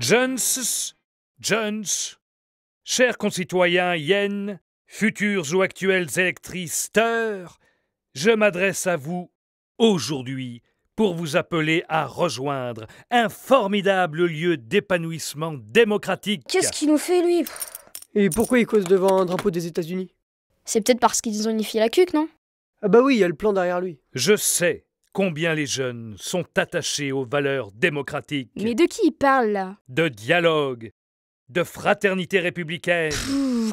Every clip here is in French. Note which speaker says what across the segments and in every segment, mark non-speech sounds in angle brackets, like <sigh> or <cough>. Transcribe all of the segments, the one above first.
Speaker 1: Jones, Jones, chers concitoyens yens, futurs ou actuels électristeurs, je m'adresse à vous aujourd'hui pour vous appeler à rejoindre un formidable lieu d'épanouissement démocratique. Qu'est-ce qu'il nous fait, lui Et pourquoi il cause devant un drapeau des États-Unis C'est peut-être parce qu'ils ont unifié la cuque, non Ah bah oui, il y a le plan derrière lui. Je sais. Combien les jeunes sont attachés aux valeurs démocratiques Mais de qui il parle là De dialogue, de fraternité républicaine.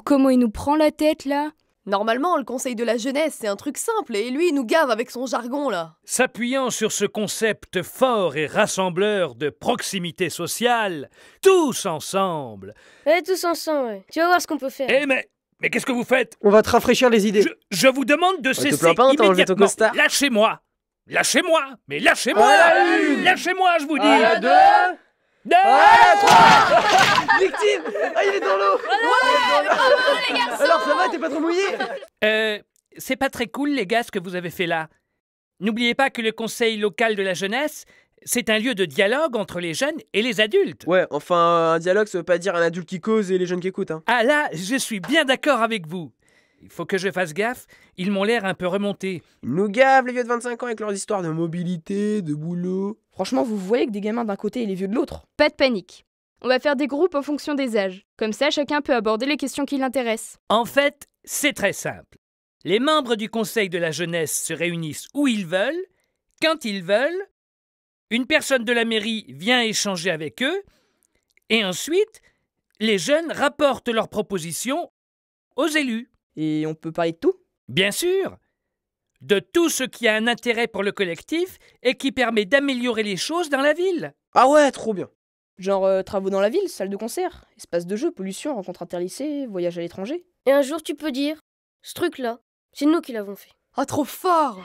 Speaker 1: comment il nous prend la tête là Normalement, le Conseil de la jeunesse, c'est un truc simple, et lui, il nous gave avec son jargon là. S'appuyant sur ce concept fort et rassembleur de proximité sociale, tous ensemble. Eh, tous ensemble, Tu vas voir ce qu'on peut faire. Eh mais, mais qu'est-ce que vous faites On va te rafraîchir les idées. Je, vous demande de ouais, cesser pas, immédiatement. Lâchez-moi. Lâchez-moi Mais lâchez-moi Lâchez-moi, je vous dis à deux deux trois <laughs> Victime Ah, il est dans l'eau Ouais, les garçons Alors ça va, t'es pas trop mouillé Euh, c'est pas très cool, les gars, ce que vous avez fait là. N'oubliez pas que le conseil local de la jeunesse, c'est un lieu de dialogue entre les jeunes et les adultes. Ouais, enfin, un dialogue, ça veut pas dire un adulte qui cause et les jeunes qui écoutent. Hein. Ah là, je suis bien d'accord avec vous. Il faut que je fasse gaffe, ils m'ont l'air un peu remontés. Ils nous gavent, les vieux de 25 ans, avec leurs histoires de mobilité, de boulot. Franchement, vous voyez que des gamins d'un côté et les vieux de l'autre. Pas de panique. On va faire des groupes en fonction des âges. Comme ça, chacun peut aborder les questions qui l'intéressent. En fait, c'est très simple. Les membres du Conseil de la jeunesse se réunissent où ils veulent, quand ils veulent. Une personne de la mairie vient échanger avec eux. Et ensuite, les jeunes rapportent leurs propositions aux élus. Et on peut parler de tout Bien sûr De tout ce qui a un intérêt pour le collectif et qui permet d'améliorer les choses dans la ville. Ah ouais, trop bien Genre euh, travaux dans la ville, salle de concert, espace de jeu, pollution, rencontre interlycée, voyage à l'étranger. Et un jour tu peux dire, ce truc-là, c'est nous qui l'avons fait. Ah trop fort